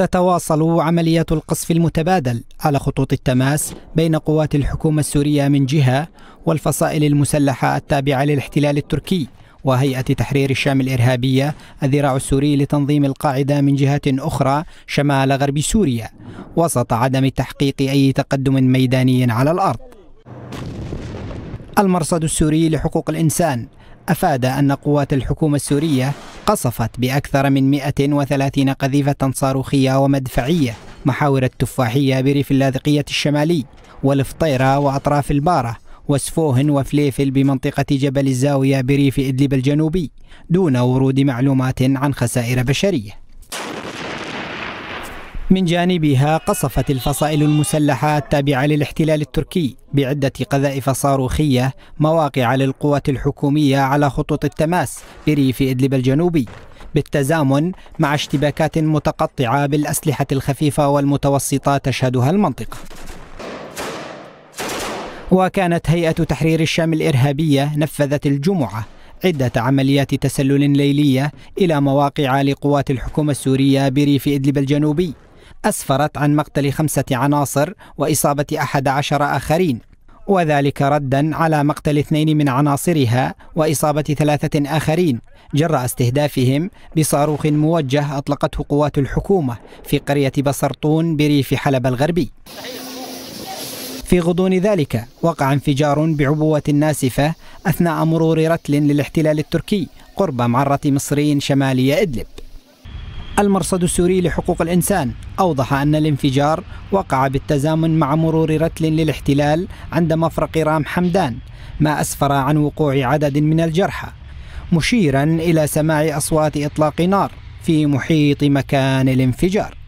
تتواصل عمليات القصف المتبادل على خطوط التماس بين قوات الحكومة السورية من جهة والفصائل المسلحة التابعة للاحتلال التركي وهيئة تحرير الشام الإرهابية الذراع السوري لتنظيم القاعدة من جهة أخرى شمال غرب سوريا وسط عدم تحقيق أي تقدم ميداني على الأرض المرصد السوري لحقوق الإنسان أفاد أن قوات الحكومة السورية قصفت بأكثر من 130 قذيفة صاروخية ومدفعية محاور التفاحية بريف اللاذقية الشمالي والفطيرة وأطراف البارة وسفوهن وفليفل بمنطقة جبل الزاوية بريف إدلب الجنوبي دون ورود معلومات عن خسائر بشرية من جانبها قصفت الفصائل المسلحة التابعة للاحتلال التركي بعدة قذائف صاروخية مواقع للقوات الحكومية على خطوط التماس بريف إدلب الجنوبي بالتزامن مع اشتباكات متقطعة بالأسلحة الخفيفة والمتوسطة تشهدها المنطقة وكانت هيئة تحرير الشام الإرهابية نفذت الجمعة عدة عمليات تسلل ليلية إلى مواقع لقوات الحكومة السورية بريف إدلب الجنوبي أسفرت عن مقتل خمسة عناصر وإصابة أحد عشر آخرين وذلك ردا على مقتل اثنين من عناصرها وإصابة ثلاثة آخرين جراء استهدافهم بصاروخ موجه أطلقته قوات الحكومة في قرية بسرطون بريف حلب الغربي في غضون ذلك وقع انفجار بعبوة ناسفة أثناء مرور رتل للاحتلال التركي قرب معرة مصرين شمالي إدلب المرصد السوري لحقوق الإنسان أوضح أن الانفجار وقع بالتزامن مع مرور رتل للاحتلال عند مفرق رام حمدان ما أسفر عن وقوع عدد من الجرحى مشيرا إلى سماع أصوات إطلاق نار في محيط مكان الانفجار